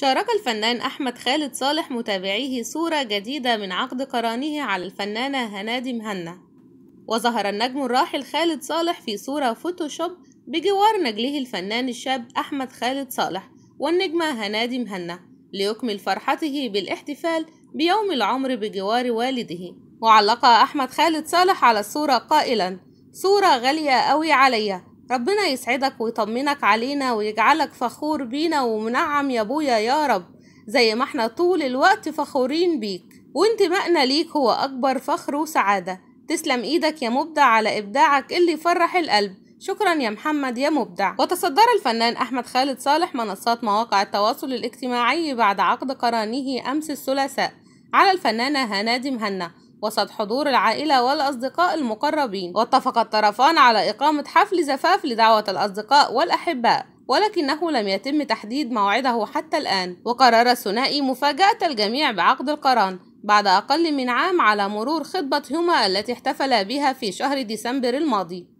شارك الفنان أحمد خالد صالح متابعيه صورة جديدة من عقد قرانه على الفنانة هنادي مهنا وظهر النجم الراحل خالد صالح في صورة فوتوشوب بجوار نجله الفنان الشاب أحمد خالد صالح والنجمة هنادي مهنا ليكمل فرحته بالاحتفال بيوم العمر بجوار والده وعلق أحمد خالد صالح على الصورة قائلا صورة غالية أوي عليا ربنا يسعدك ويطمنك علينا ويجعلك فخور بينا ومنعم يا ابويا يا رب زي ما احنا طول الوقت فخورين بيك وانتمائنا ليك هو اكبر فخر وسعاده تسلم ايدك يا مبدع على ابداعك اللي يفرح القلب شكرا يا محمد يا مبدع وتصدر الفنان أحمد خالد صالح منصات مواقع التواصل الاجتماعي بعد عقد قرانه أمس الثلاثاء على الفنانة هنادي مهنا وسط حضور العائلة والأصدقاء المقربين واتفق الطرفان على إقامة حفل زفاف لدعوة الأصدقاء والأحباء ولكنه لم يتم تحديد موعده حتى الآن وقرر الثنائي مفاجأة الجميع بعقد القران بعد أقل من عام على مرور خطبة هما التي احتفل بها في شهر ديسمبر الماضي